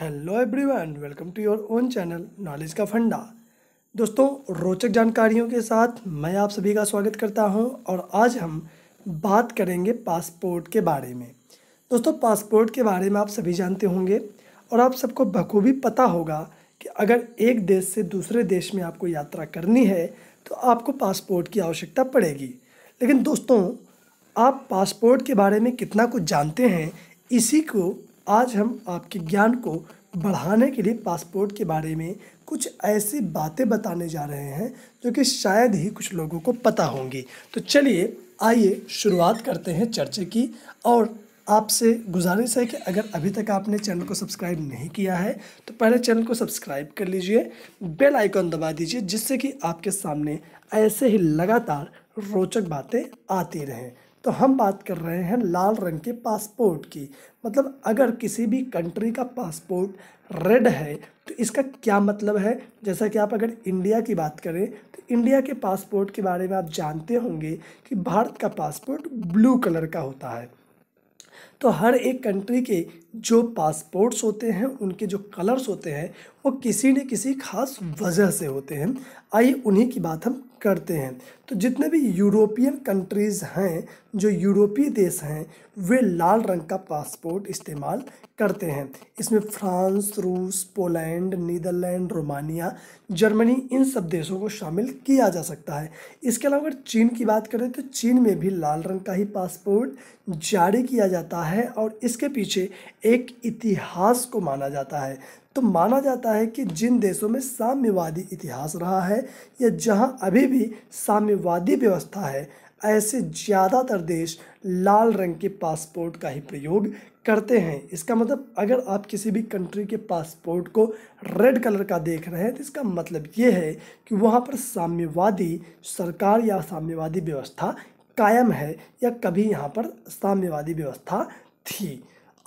hello everyone welcome to your own channel knowledge का फंडा दोस्तों रोचक जानकारियों के साथ मैं आप सभी का स्वागत करता हूं और आज हम बात करेंगे पासपोर्ट के बारे में दोस्तों पासपोर्ट के बारे में आप सभी जानते होंगे और आप सबको बखूबी पता होगा कि अगर एक देश से दूसरे देश में आपको यात्रा करनी है तो आपको पासपोर्ट की आवश्यकता पड़ेगी लेकिन दोस्तों आप पासपोर्ट के बारे में कितना कुछ जानते हैं इसी को आज हम आपके ज्ञान को बढ़ाने के लिए पासपोर्ट के बारे में कुछ ऐसी बातें बताने जा रहे हैं जो कि शायद ही कुछ लोगों को पता होंगी तो चलिए आइए शुरुआत करते हैं चर्चे की और आपसे गुजारिश है कि अगर अभी तक आपने चैनल को सब्सक्राइब नहीं किया है तो पहले चैनल को सब्सक्राइब कर लीजिए बेल आइकॉन दबा दीजिए जिससे कि आपके सामने ऐसे ही लगातार रोचक बातें आती रहें तो हम बात कर रहे हैं लाल रंग के पासपोर्ट की मतलब अगर किसी भी कंट्री का पासपोर्ट रेड है तो इसका क्या मतलब है जैसा कि आप अगर इंडिया की बात करें तो इंडिया के पासपोर्ट के बारे में आप जानते होंगे कि भारत का पासपोर्ट ब्लू कलर का होता है तो हर एक कंट्री के जो पासपोर्ट्स होते हैं उनके जो कलर्स होते हैं वो किसी न किसी खास वजह से होते हैं आइए उन्हीं की बात हम करते हैं तो जितने भी यूरोपियन कंट्रीज़ हैं जो यूरोपीय देश हैं वे लाल रंग का पासपोर्ट इस्तेमाल करते हैं इसमें फ्रांस रूस पोलैंड नीदरलैंड रोमानिया जर्मनी इन सब देशों को शामिल किया जा सकता है इसके अलावा अगर चीन की बात करें तो चीन में भी लाल रंग का ही पासपोर्ट जारी किया जाता है है और इसके पीछे एक इतिहास को माना जाता है तो माना जाता है कि जिन देशों में साम्यवादी इतिहास रहा है या जहां अभी भी साम्यवादी व्यवस्था है ऐसे ज़्यादातर देश लाल रंग के पासपोर्ट का ही प्रयोग करते हैं इसका मतलब अगर आप किसी भी कंट्री के पासपोर्ट को रेड कलर का देख रहे हैं तो इसका मतलब ये है कि वहाँ पर साम्यवादी सरकार या साम्यवादी व्यवस्था कायम है या कभी यहाँ पर साम्यवादी व्यवस्था थी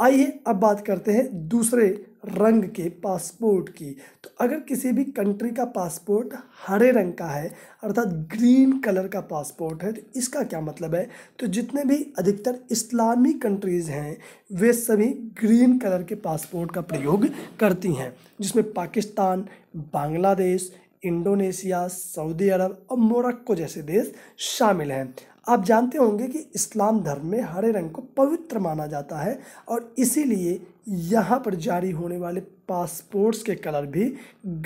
आइए अब बात करते हैं दूसरे रंग के पासपोर्ट की तो अगर किसी भी कंट्री का पासपोर्ट हरे रंग का है अर्थात ग्रीन कलर का पासपोर्ट है तो इसका क्या मतलब है तो जितने भी अधिकतर इस्लामी कंट्रीज़ हैं वे सभी ग्रीन कलर के पासपोर्ट का प्रयोग करती हैं जिसमें पाकिस्तान बांग्लादेश इंडोनेशिया सऊदी अरब और मोरक्को जैसे देश शामिल हैं आप जानते होंगे कि इस्लाम धर्म में हरे रंग को पवित्र माना जाता है और इसीलिए यहाँ पर जारी होने वाले पासपोर्ट्स के कलर भी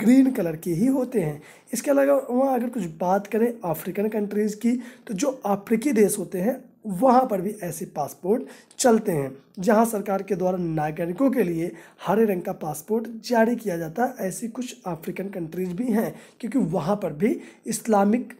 ग्रीन कलर के ही होते हैं इसके अलावा वहाँ अगर कुछ बात करें अफ्रीकन कंट्रीज़ की तो जो अफ्रीकी देश होते हैं वहाँ पर भी ऐसे पासपोर्ट चलते हैं जहाँ सरकार के द्वारा नागरिकों के लिए हरे रंग का पासपोर्ट जारी किया जाता है ऐसी कुछ अफ्रीकन कंट्रीज़ भी हैं क्योंकि वहाँ पर भी इस्लामिक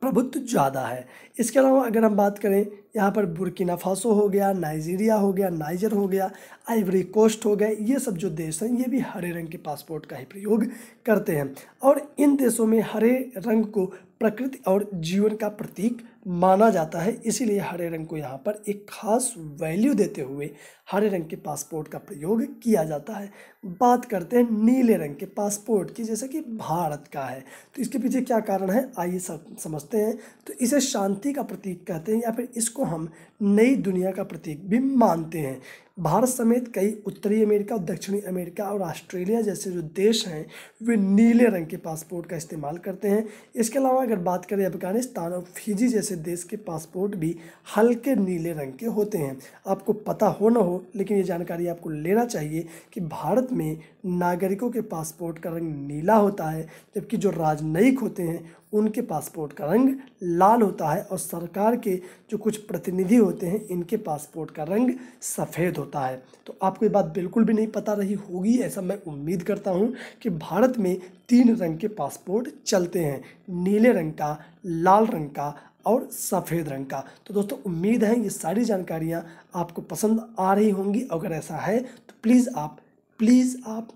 प्रभुत्व ज़्यादा है इसके अलावा अगर हम बात करें यहाँ पर बुरकिना फासो हो गया नाइजीरिया हो गया नाइजर हो गया आइवरी कोस्ट हो गए ये सब जो देश हैं ये भी हरे रंग के पासपोर्ट का ही प्रयोग करते हैं और इन देशों में हरे रंग को प्रकृति और जीवन का प्रतीक माना जाता है इसीलिए हरे रंग को यहाँ पर एक खास वैल्यू देते हुए हरे रंग के पासपोर्ट का प्रयोग किया जाता है बात करते हैं नीले रंग के पासपोर्ट की जैसे कि भारत का है तो इसके पीछे क्या कारण है आइए सब समझते हैं तो इसे शांति का प्रतीक कहते हैं या फिर इसको हम नई दुनिया का प्रतीक भी मानते हैं भारत समेत कई उत्तरी अमेरिका दक्षिणी अमेरिका और ऑस्ट्रेलिया जैसे जो देश हैं वे नीले रंग के पासपोर्ट का इस्तेमाल करते हैं इसके अलावा अगर बात करें अफगानिस्तान और फिजी जैसे देश के पासपोर्ट भी हल्के नीले रंग के होते हैं आपको पता हो ना हो लेकिन ये जानकारी आपको लेना चाहिए कि भारत भारत में नागरिकों के पासपोर्ट का रंग नीला होता है जबकि जो राजनयिक होते हैं उनके पासपोर्ट का रंग लाल होता है और सरकार के जो कुछ प्रतिनिधि होते हैं इनके पासपोर्ट का रंग सफ़ेद होता है तो आपको ये बात बिल्कुल भी नहीं पता रही होगी ऐसा मैं उम्मीद करता हूँ कि भारत में तीन रंग के पासपोर्ट चलते हैं नीले रंग का लाल रंग का और सफ़ेद रंग का तो दोस्तों उम्मीद है ये सारी जानकारियाँ आपको पसंद आ रही होंगी अगर ऐसा है तो प्लीज़ आप प्लीज़ आप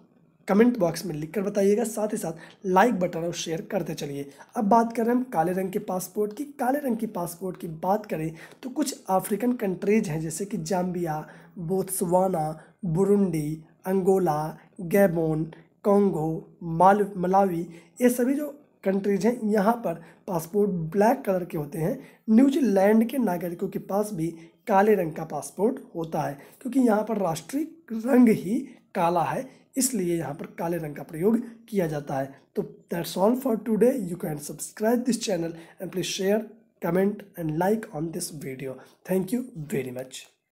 कमेंट बॉक्स में लिखकर बताइएगा साथ ही साथ लाइक बटन और शेयर करते चलिए अब बात करें हम काले रंग के पासपोर्ट की काले रंग की पासपोर्ट की बात करें तो कुछ अफ्रीकन कंट्रीज हैं जैसे कि Zambia Botswana Burundi Angola Gabon Congo माल मलावी ये सभी जो कंट्रीज हैं यहाँ पर पासपोर्ट ब्लैक कलर के होते हैं न्यूजीलैंड के नागरिकों के पास भी काले रंग का पासपोर्ट होता है क्योंकि यहाँ पर राष्ट्रीय रंग ही काला है इसलिए यहाँ पर काले रंग का प्रयोग किया जाता है तो that's all for today you can subscribe this channel and please share comment and like on this video thank you very much